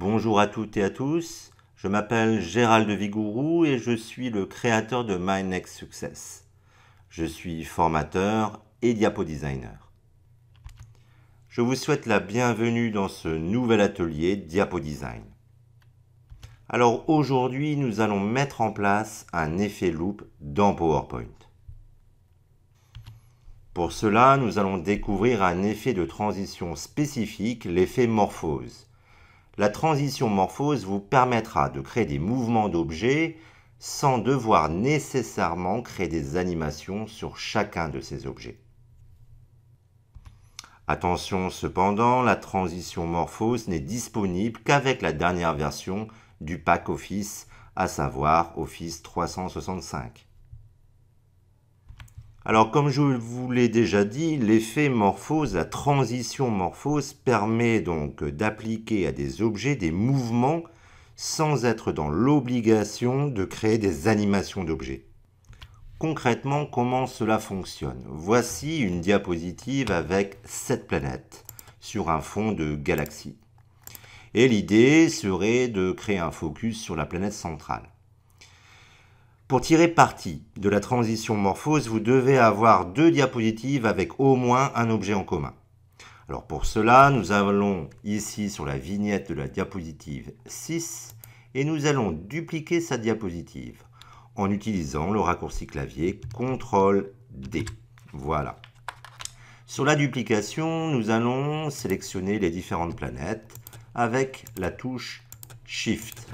Bonjour à toutes et à tous, je m'appelle Gérald Vigourou et je suis le créateur de My Next Success. Je suis formateur et diapo designer. Je vous souhaite la bienvenue dans ce nouvel atelier diapo design. Alors aujourd'hui, nous allons mettre en place un effet loop dans PowerPoint. Pour cela, nous allons découvrir un effet de transition spécifique, l'effet morphose la transition morphose vous permettra de créer des mouvements d'objets sans devoir nécessairement créer des animations sur chacun de ces objets. Attention cependant, la transition morphose n'est disponible qu'avec la dernière version du pack Office, à savoir Office 365. Alors comme je vous l'ai déjà dit, l'effet morphose, la transition morphose permet donc d'appliquer à des objets des mouvements sans être dans l'obligation de créer des animations d'objets. Concrètement, comment cela fonctionne Voici une diapositive avec cette planètes sur un fond de galaxie. Et l'idée serait de créer un focus sur la planète centrale. Pour tirer parti de la transition morphose, vous devez avoir deux diapositives avec au moins un objet en commun. Alors pour cela, nous allons ici sur la vignette de la diapositive 6 et nous allons dupliquer sa diapositive en utilisant le raccourci clavier CTRL D. Voilà. Sur la duplication, nous allons sélectionner les différentes planètes avec la touche SHIFT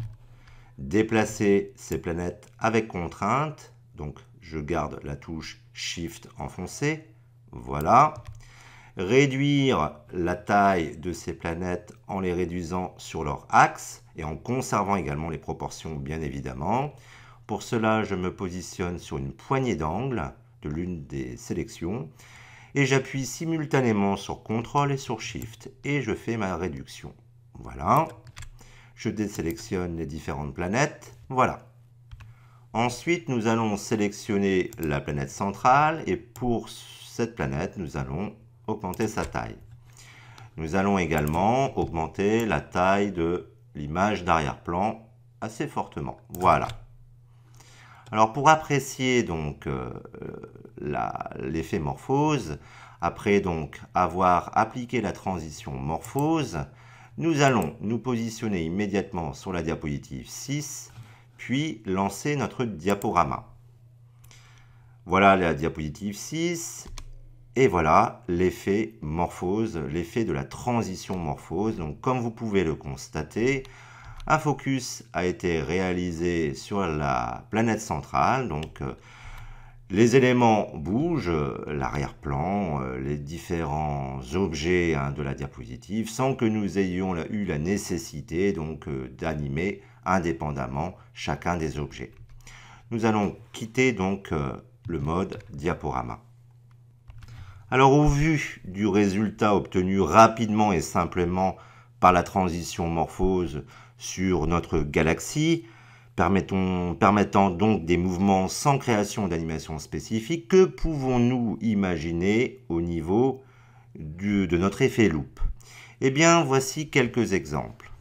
déplacer ces planètes avec contrainte. Donc je garde la touche Shift enfoncée. Voilà. Réduire la taille de ces planètes en les réduisant sur leur axe et en conservant également les proportions bien évidemment. Pour cela, je me positionne sur une poignée d'angle de l'une des sélections et j'appuie simultanément sur CTRL et sur SHIFT et je fais ma réduction. Voilà. Je désélectionne les différentes planètes. Voilà. Ensuite, nous allons sélectionner la planète centrale et pour cette planète, nous allons augmenter sa taille. Nous allons également augmenter la taille de l'image d'arrière-plan assez fortement. Voilà. Alors pour apprécier donc euh, euh, l'effet morphose, après donc avoir appliqué la transition morphose, nous allons nous positionner immédiatement sur la diapositive 6, puis lancer notre diaporama. Voilà la diapositive 6, et voilà l'effet morphose, l'effet de la transition morphose. Donc comme vous pouvez le constater, un focus a été réalisé sur la planète centrale, les éléments bougent, euh, l'arrière-plan, euh, les différents objets hein, de la diapositive, sans que nous ayons eu la nécessité donc euh, d'animer indépendamment chacun des objets. Nous allons quitter donc le mode diaporama. Alors au vu du résultat obtenu rapidement et simplement par la transition morphose sur notre galaxie, permettant donc des mouvements sans création d'animation spécifique, que pouvons-nous imaginer au niveau de notre effet loop Eh bien, voici quelques exemples.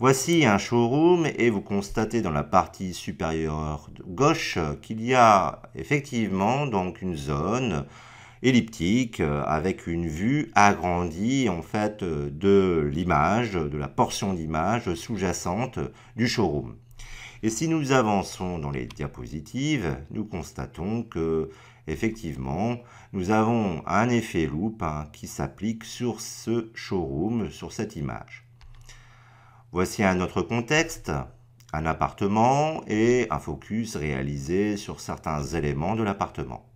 Voici un showroom et vous constatez dans la partie supérieure gauche qu'il y a effectivement donc une zone elliptique euh, avec une vue agrandie en fait euh, de l'image, de la portion d'image sous-jacente du showroom. Et si nous avançons dans les diapositives, nous constatons que effectivement, nous avons un effet loupe hein, qui s'applique sur ce showroom, sur cette image. Voici un autre contexte, un appartement et un focus réalisé sur certains éléments de l'appartement.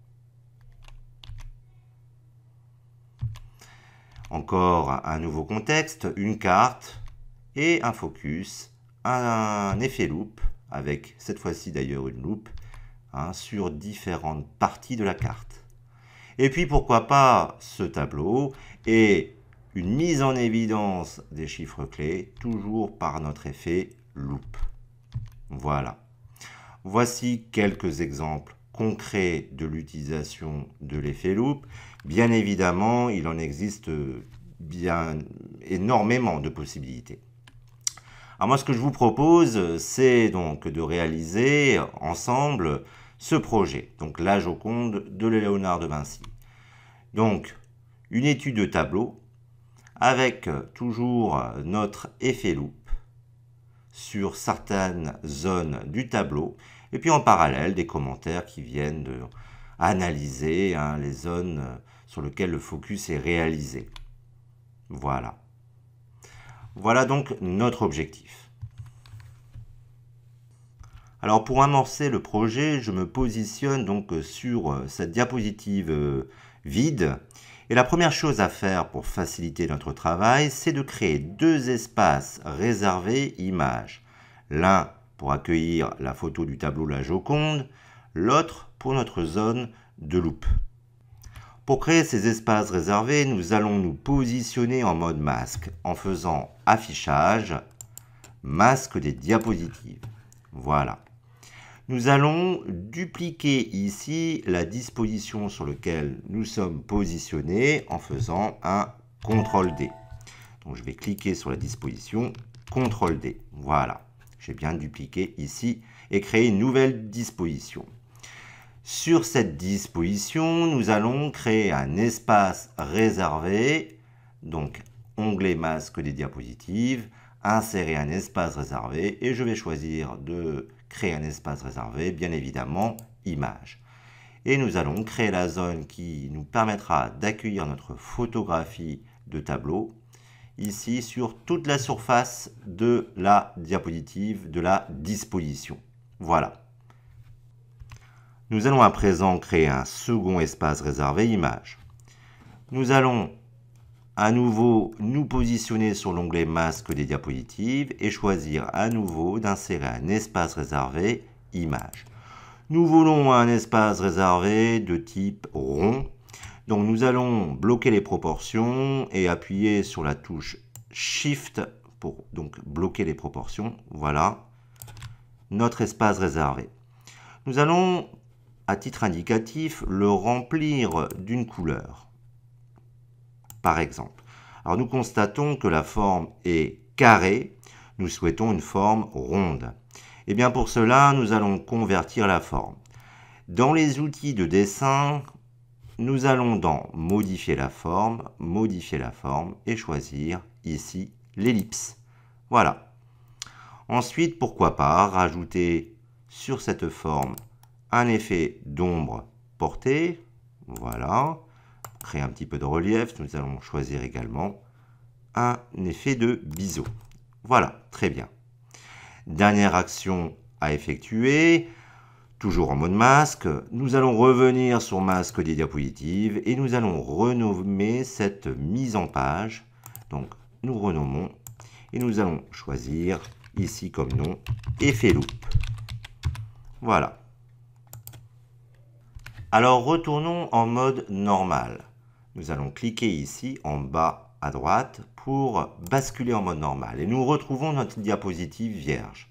Encore un nouveau contexte, une carte et un focus, un effet loop, avec cette fois-ci d'ailleurs une loupe, hein, sur différentes parties de la carte. Et puis pourquoi pas ce tableau et une mise en évidence des chiffres clés, toujours par notre effet loop. Voilà. Voici quelques exemples concrets de l'utilisation de l'effet loop. Bien évidemment, il en existe euh, bien énormément de possibilités. Alors moi, ce que je vous propose, c'est donc de réaliser ensemble ce projet, donc la Joconde de Léonard de Vinci. Donc, une étude de tableau avec euh, toujours euh, notre effet loupe sur certaines zones du tableau et puis en parallèle des commentaires qui viennent de analyser hein, les zones sur lequel le focus est réalisé. Voilà. Voilà donc notre objectif. Alors pour amorcer le projet, je me positionne donc sur euh, cette diapositive euh, vide. Et la première chose à faire pour faciliter notre travail, c'est de créer deux espaces réservés images. L'un pour accueillir la photo du tableau La Joconde, l'autre pour notre zone de loupe. Pour créer ces espaces réservés, nous allons nous positionner en mode masque en faisant affichage, masque des diapositives. Voilà. Nous allons dupliquer ici la disposition sur laquelle nous sommes positionnés en faisant un CTRL D. Donc je vais cliquer sur la disposition CTRL D. Voilà. J'ai bien dupliqué ici et créé une nouvelle disposition. Sur cette disposition, nous allons créer un espace réservé, donc onglet masque des diapositives, insérer un espace réservé et je vais choisir de créer un espace réservé, bien évidemment, image. Et nous allons créer la zone qui nous permettra d'accueillir notre photographie de tableau ici sur toute la surface de la diapositive, de la disposition. Voilà. Nous allons à présent créer un second espace réservé image. Nous allons à nouveau nous positionner sur l'onglet masque des diapositives et choisir à nouveau d'insérer un espace réservé image. Nous voulons un espace réservé de type rond. Donc nous allons bloquer les proportions et appuyer sur la touche Shift pour donc bloquer les proportions. Voilà notre espace réservé. Nous allons à titre indicatif, le remplir d'une couleur, par exemple. Alors nous constatons que la forme est carrée, nous souhaitons une forme ronde. Et eh bien pour cela, nous allons convertir la forme. Dans les outils de dessin, nous allons dans Modifier la forme, Modifier la forme et choisir ici l'ellipse. Voilà. Ensuite, pourquoi pas rajouter sur cette forme un effet d'ombre portée. Voilà. créer un petit peu de relief, nous allons choisir également un effet de biseau. Voilà, très bien. Dernière action à effectuer, toujours en mode masque, nous allons revenir sur masque des diapositives et nous allons renommer cette mise en page. Donc nous renommons et nous allons choisir ici comme nom effet loop. Voilà. Alors retournons en mode normal. Nous allons cliquer ici en bas à droite pour basculer en mode normal et nous retrouvons notre diapositive vierge.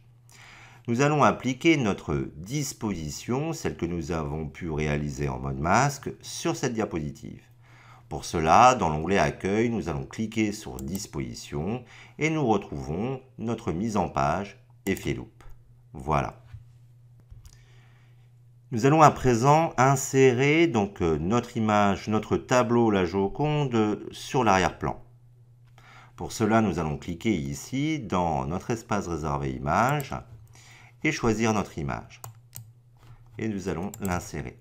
Nous allons appliquer notre disposition, celle que nous avons pu réaliser en mode masque, sur cette diapositive. Pour cela, dans l'onglet Accueil, nous allons cliquer sur Disposition et nous retrouvons notre mise en page effet loop. Voilà. Nous allons à présent insérer donc euh, notre image, notre tableau La Joconde sur l'arrière-plan. Pour cela, nous allons cliquer ici dans notre espace réservé image et choisir notre image. Et nous allons l'insérer.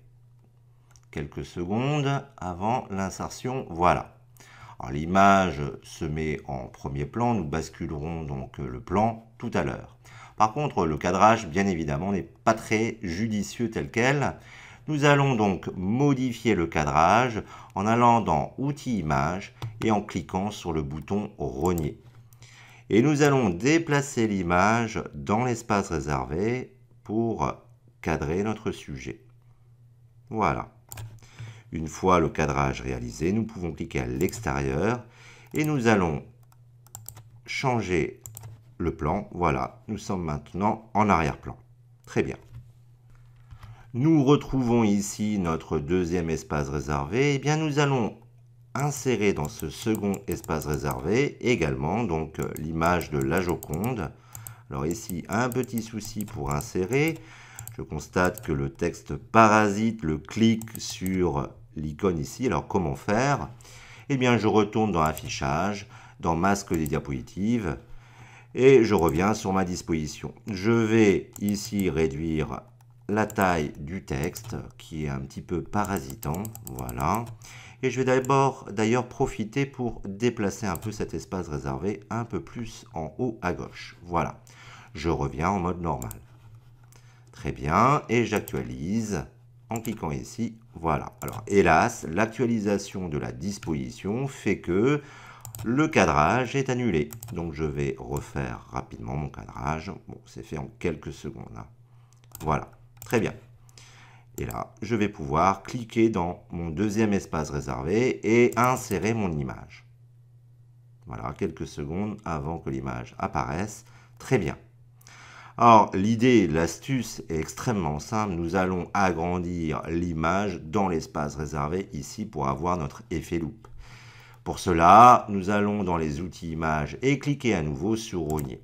Quelques secondes avant l'insertion, voilà. L'image se met en premier plan, nous basculerons donc euh, le plan tout à l'heure. Par contre, le cadrage, bien évidemment, n'est pas très judicieux tel quel. Nous allons donc modifier le cadrage en allant dans Outils Image et en cliquant sur le bouton Rogner. Et nous allons déplacer l'image dans l'espace réservé pour cadrer notre sujet. Voilà. Une fois le cadrage réalisé, nous pouvons cliquer à l'extérieur et nous allons changer le plan. Voilà, nous sommes maintenant en arrière-plan. Très bien. Nous retrouvons ici notre deuxième espace réservé. Eh bien, nous allons insérer dans ce second espace réservé également donc euh, l'image de la Joconde. Alors ici, un petit souci pour insérer. Je constate que le texte parasite le clic sur l'icône ici. Alors comment faire Eh bien, je retourne dans Affichage, dans Masque des diapositives et je reviens sur ma disposition. Je vais ici réduire la taille du texte qui est un petit peu parasitant, voilà. Et je vais d'abord d'ailleurs profiter pour déplacer un peu cet espace réservé un peu plus en haut à gauche, voilà. Je reviens en mode normal. Très bien, et j'actualise en cliquant ici, voilà. Alors hélas, l'actualisation de la disposition fait que le cadrage est annulé. Donc je vais refaire rapidement mon cadrage. Bon, c'est fait en quelques secondes. Hein. Voilà, très bien. Et là, je vais pouvoir cliquer dans mon deuxième espace réservé et insérer mon image. Voilà, quelques secondes avant que l'image apparaisse. Très bien. Alors, l'idée, l'astuce est extrêmement simple. Nous allons agrandir l'image dans l'espace réservé ici pour avoir notre effet loupe. Pour cela, nous allons dans les outils images et cliquer à nouveau sur rogner.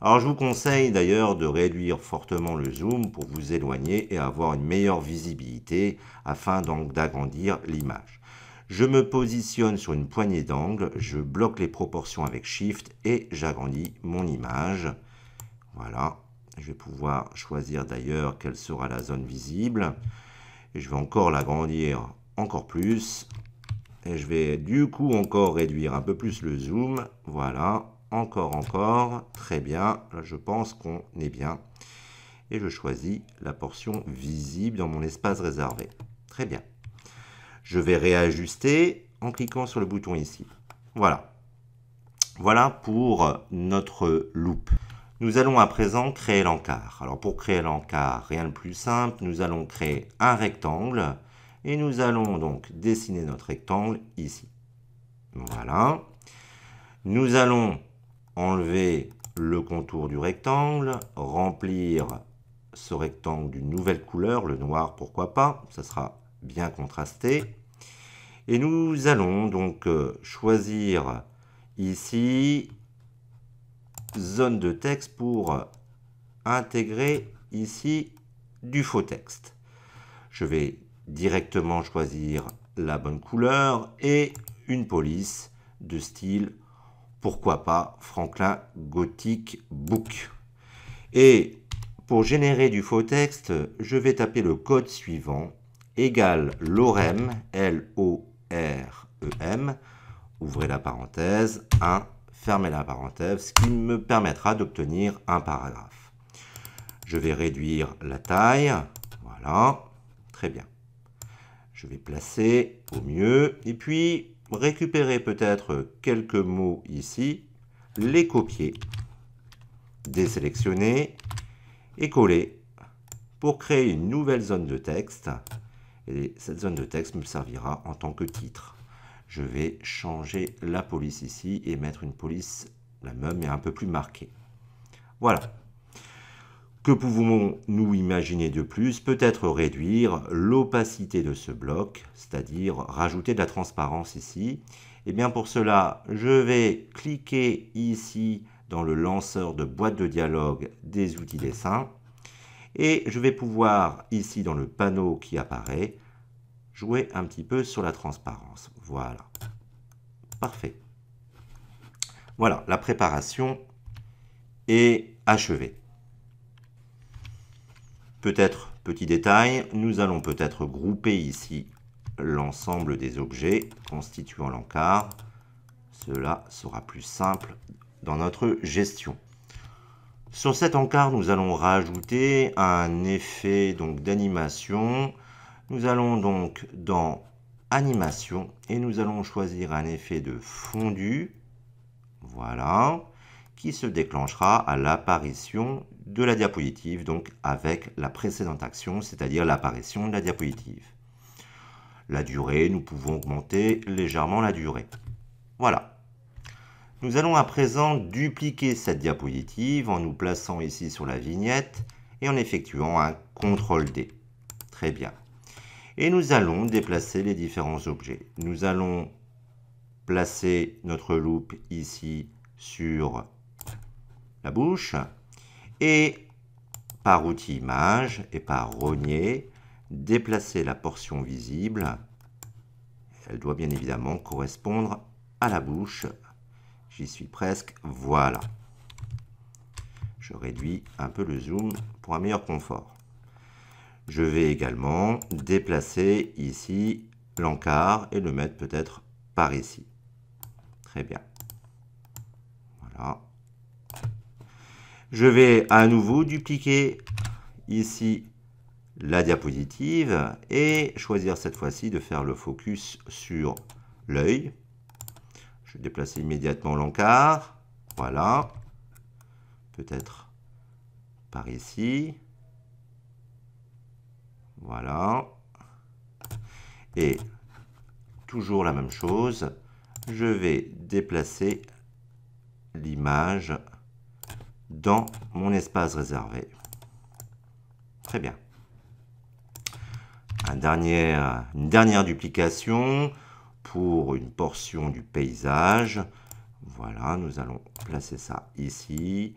Alors je vous conseille d'ailleurs de réduire fortement le zoom pour vous éloigner et avoir une meilleure visibilité afin donc d'agrandir l'image. Je me positionne sur une poignée d'angle, je bloque les proportions avec Shift et j'agrandis mon image. Voilà, je vais pouvoir choisir d'ailleurs quelle sera la zone visible. Et je vais encore l'agrandir encore plus et je vais du coup encore réduire un peu plus le zoom. Voilà, encore, encore. Très bien, je pense qu'on est bien. Et je choisis la portion visible dans mon espace réservé. Très bien. Je vais réajuster en cliquant sur le bouton ici. Voilà. Voilà pour notre loop. Nous allons à présent créer l'encart. Alors pour créer l'encart, rien de plus simple, nous allons créer un rectangle et nous allons donc dessiner notre rectangle ici. Voilà. Nous allons enlever le contour du rectangle, remplir ce rectangle d'une nouvelle couleur, le noir pourquoi pas, ça sera bien contrasté. Et nous allons donc euh, choisir ici zone de texte pour intégrer ici du faux texte. Je vais directement choisir la bonne couleur et une police de style, pourquoi pas, Franklin Gothic Book. Et pour générer du faux texte, je vais taper le code suivant, égale lorem, L-O-R-E-M, ouvrez la parenthèse, 1, fermez la parenthèse, ce qui me permettra d'obtenir un paragraphe. Je vais réduire la taille, voilà, très bien. Je vais placer au mieux et puis récupérer peut-être quelques mots ici, les copier, désélectionner et coller pour créer une nouvelle zone de texte. Et cette zone de texte me servira en tant que titre. Je vais changer la police ici et mettre une police la même et un peu plus marquée. Voilà. Que pouvons-nous imaginer de plus Peut-être réduire l'opacité de ce bloc, c'est-à-dire rajouter de la transparence ici. Et eh bien pour cela, je vais cliquer ici dans le lanceur de boîte de dialogue des outils dessin. Et je vais pouvoir, ici dans le panneau qui apparaît, jouer un petit peu sur la transparence. Voilà. Parfait. Voilà, la préparation est achevée. Peut-être, petit détail, nous allons peut-être grouper ici l'ensemble des objets constituant l'encart. Cela sera plus simple dans notre gestion. Sur cet encart, nous allons rajouter un effet d'animation. Nous allons donc dans Animation et nous allons choisir un effet de fondu. Voilà qui se déclenchera à l'apparition de la diapositive, donc avec la précédente action, c'est-à-dire l'apparition de la diapositive. La durée, nous pouvons augmenter légèrement la durée. Voilà. Nous allons à présent dupliquer cette diapositive en nous plaçant ici sur la vignette et en effectuant un CTRL D. Très bien. Et nous allons déplacer les différents objets. Nous allons placer notre loupe ici sur la bouche, et par outil image et par rogner, déplacer la portion visible. Elle doit bien évidemment correspondre à la bouche. J'y suis presque, voilà. Je réduis un peu le zoom pour un meilleur confort. Je vais également déplacer ici l'encart et le mettre peut-être par ici. Très bien. Voilà. Je vais à nouveau dupliquer ici la diapositive et choisir cette fois-ci de faire le focus sur l'œil. Je vais déplacer immédiatement l'encart. Voilà. Peut-être par ici. Voilà. Et toujours la même chose, je vais déplacer l'image dans mon espace réservé. Très bien. Euh, une dernière duplication pour une portion du paysage. Voilà, nous allons placer ça ici,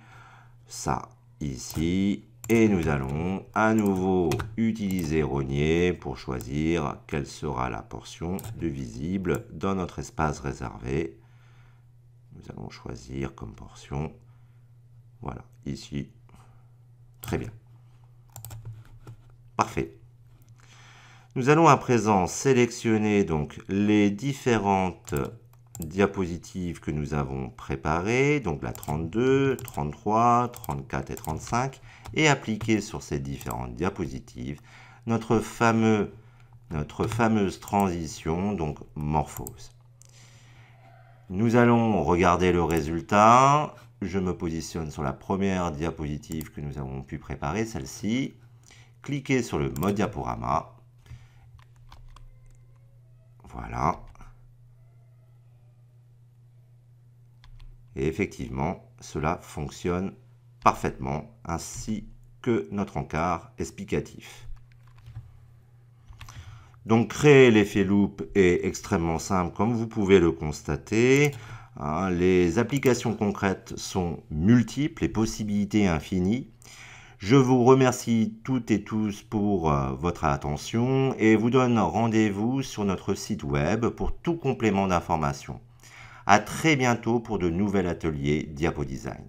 ça ici, et nous allons à nouveau utiliser Rognier pour choisir quelle sera la portion de visible dans notre espace réservé. Nous allons choisir comme portion voilà, ici. Très bien. Parfait. Nous allons à présent sélectionner donc les différentes diapositives que nous avons préparées, donc la 32, 33, 34 et 35, et appliquer sur ces différentes diapositives notre fameuse transition, donc morphose. Nous allons regarder le résultat je me positionne sur la première diapositive que nous avons pu préparer, celle-ci. Cliquez sur le mode diaporama. Voilà. Et effectivement, cela fonctionne parfaitement, ainsi que notre encart explicatif. Donc créer l'effet loop est extrêmement simple, comme vous pouvez le constater. Hein. les applications concrètes sont multiples, les possibilités infinies. Je vous remercie toutes et tous pour euh, votre attention et vous donne rendez-vous sur notre site web pour tout complément d'information. À très bientôt pour de nouveaux ateliers Diapo Design.